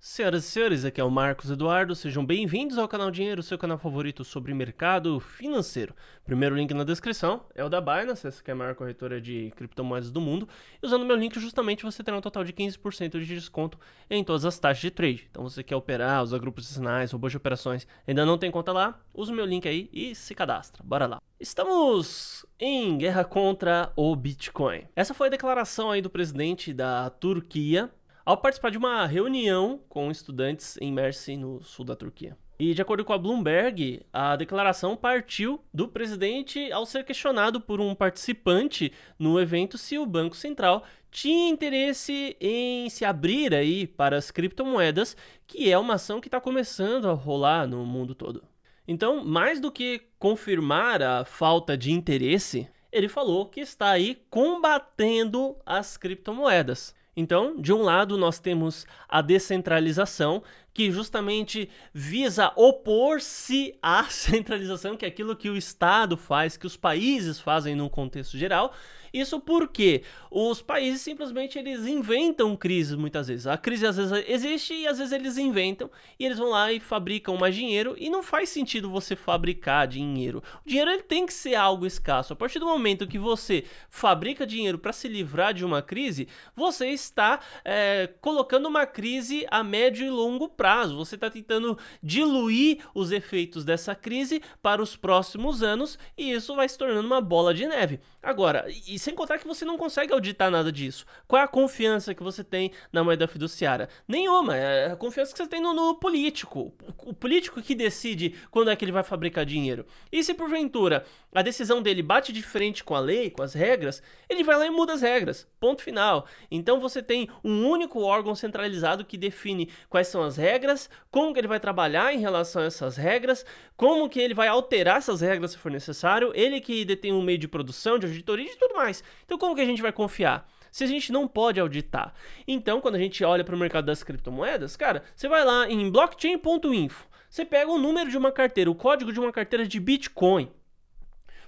Senhoras e senhores, aqui é o Marcos Eduardo, sejam bem-vindos ao canal Dinheiro, seu canal favorito sobre mercado financeiro. Primeiro link na descrição é o da Binance, essa que é a maior corretora de criptomoedas do mundo. E usando meu link, justamente, você terá um total de 15% de desconto em todas as taxas de trade. Então você quer operar, usar grupos de sinais, robôs de operações, ainda não tem conta lá, usa o meu link aí e se cadastra. Bora lá. Estamos em guerra contra o Bitcoin. Essa foi a declaração aí do presidente da Turquia, ao participar de uma reunião com estudantes em Mersin, no sul da Turquia. E de acordo com a Bloomberg, a declaração partiu do presidente ao ser questionado por um participante no evento se o Banco Central tinha interesse em se abrir aí para as criptomoedas, que é uma ação que está começando a rolar no mundo todo. Então, mais do que confirmar a falta de interesse, ele falou que está aí combatendo as criptomoedas. Então, de um lado, nós temos a descentralização, que justamente visa opor-se à centralização, que é aquilo que o Estado faz, que os países fazem num contexto geral. Isso porque os países simplesmente eles inventam crises muitas vezes. A crise às vezes existe e às vezes eles inventam e eles vão lá e fabricam mais dinheiro e não faz sentido você fabricar dinheiro. O dinheiro ele tem que ser algo escasso. A partir do momento que você fabrica dinheiro para se livrar de uma crise, você está é, colocando uma crise a médio e longo prazo. Você está tentando diluir os efeitos dessa crise para os próximos anos e isso vai se tornando uma bola de neve. Agora, e sem contar que você não consegue auditar nada disso. Qual é a confiança que você tem na moeda fiduciária? Nenhuma. É, é a confiança que você tem no, no político. O, o político que decide quando é que ele vai fabricar dinheiro. E se porventura a decisão dele bate de frente com a lei, com as regras, ele vai lá e muda as regras. Ponto final. Então você tem um único órgão centralizado que define quais são as regras regras, como que ele vai trabalhar em relação a essas regras, como que ele vai alterar essas regras se for necessário, ele que detém um meio de produção, de auditoria e de tudo mais. Então como que a gente vai confiar? se a gente não pode auditar. Então, quando a gente olha para o mercado das criptomoedas, cara, você vai lá em blockchain.info, você pega o número de uma carteira, o código de uma carteira de Bitcoin.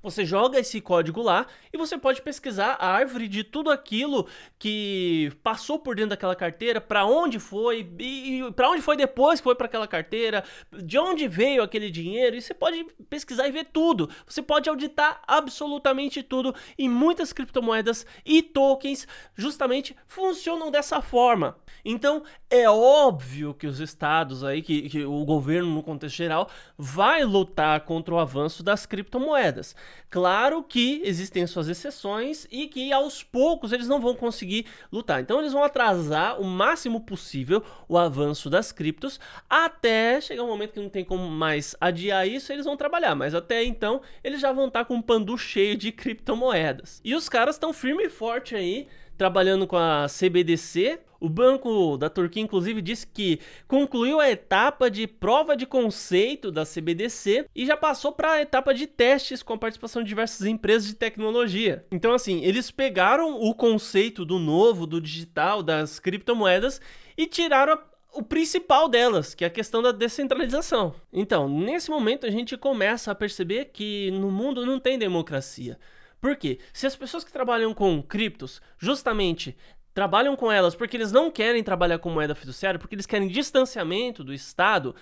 Você joga esse código lá e você pode pesquisar a árvore de tudo aquilo que passou por dentro daquela carteira, para onde foi e, para onde foi depois que foi para aquela carteira, de onde veio aquele dinheiro. E você pode pesquisar e ver tudo. Você pode auditar absolutamente tudo e muitas criptomoedas e tokens justamente funcionam dessa forma. Então é óbvio que os estados aí, que, que o governo no contexto geral, vai lutar contra o avanço das criptomoedas. Claro que existem suas exceções e que aos poucos eles não vão conseguir lutar. Então eles vão atrasar o máximo possível o avanço das criptos até chegar um momento que não tem como mais adiar isso, eles vão trabalhar, mas até então eles já vão estar com um pandu cheio de criptomoedas. E os caras estão firme e forte aí trabalhando com a CBDC. O Banco da Turquia, inclusive, disse que concluiu a etapa de prova de conceito da CBDC e já passou para a etapa de testes com a participação de diversas empresas de tecnologia. Então, assim, eles pegaram o conceito do novo, do digital, das criptomoedas e tiraram a, o principal delas, que é a questão da descentralização. Então, nesse momento a gente começa a perceber que no mundo não tem democracia. Por quê? Se as pessoas que trabalham com criptos justamente trabalham com elas porque eles não querem trabalhar com moeda fiduciária, porque eles querem distanciamento do Estado,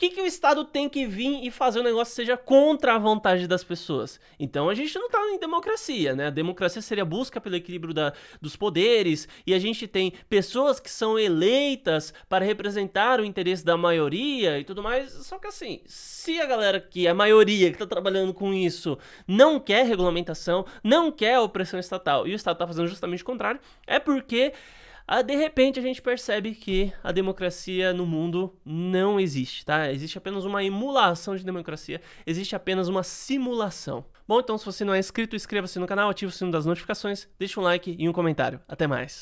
que, que o Estado tem que vir e fazer um negócio seja contra a vontade das pessoas? Então a gente não está em democracia, né? A democracia seria a busca pelo equilíbrio da, dos poderes, e a gente tem pessoas que são eleitas para representar o interesse da maioria e tudo mais. Só que assim, se a galera que a maioria que está trabalhando com isso não quer regulamentação, não quer opressão estatal, e o Estado está fazendo justamente o contrário, é porque ah, de repente a gente percebe que a democracia no mundo não existe, tá? Existe apenas uma emulação de democracia, existe apenas uma simulação. Bom, então se você não é inscrito, inscreva-se no canal, ative o sino das notificações, deixe um like e um comentário. Até mais.